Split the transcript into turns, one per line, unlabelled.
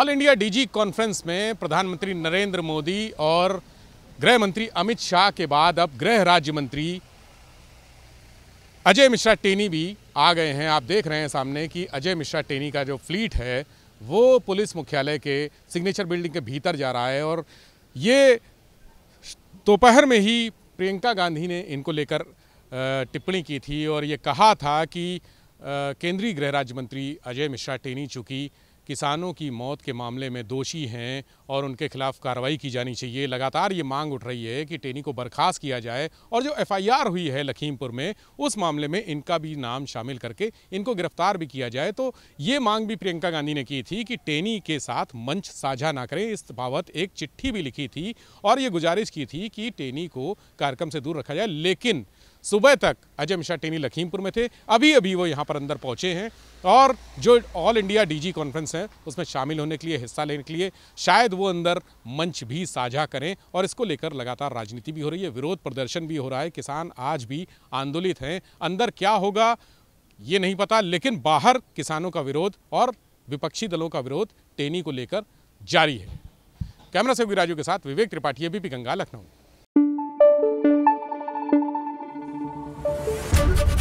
all India DG conference में प्रधानमंत्री नरेंद्र मोदी और गृह मंत्री अमित शाह के बाद अब गृह राज्य मंत्री अजय मिश्रा टेनी भी आ गए हैं आप देख रहे हैं सामने कि अजय मिश्रा टेनी का जो फ्लीट है वो पुलिस मुख्यालय के सिग्नेचर बिल्डिंग के भीतर जा रहा है और ये दोपहर में ही प्रियंका गांधी ने इनको लेकर टिप्पणी की थी और ये कहा था कि केंद्रीय गृह राज्य मंत्री अजय मिश्रा टेनी चूँकि किसानों की मौत के मामले में दोषी हैं और उनके खिलाफ कार्रवाई की जानी चाहिए लगातार ये मांग उठ रही है कि टेनी को बर्खास्त किया जाए और जो एफआईआर हुई है लखीमपुर में उस मामले में इनका भी नाम शामिल करके इनको गिरफ्तार भी किया जाए तो ये मांग भी प्रियंका गांधी ने की थी कि टेनी के साथ मंच साझा ना करें इस बाबत एक चिट्ठी भी लिखी थी और ये गुजारिश की थी कि टेनी को कार्यक्रम से दूर रखा जाए लेकिन सुबह तक अजय मिश्रा टेनी लखीमपुर में थे अभी अभी वो यहाँ पर अंदर पहुँचे हैं और जो ऑल इंडिया डीजी कॉन्फ्रेंस है उसमें शामिल होने के लिए हिस्सा लेने के लिए शायद वो अंदर मंच भी साझा करें और इसको लेकर लगातार राजनीति भी हो रही है विरोध प्रदर्शन भी हो रहा है किसान आज भी आंदोलित हैं अंदर क्या होगा ये नहीं पता लेकिन बाहर किसानों का विरोध और विपक्षी दलों का विरोध टेनी को लेकर जारी है कैमरा सहयोगी राजू के साथ विवेक त्रिपाठी बीपी गंगा लखनऊ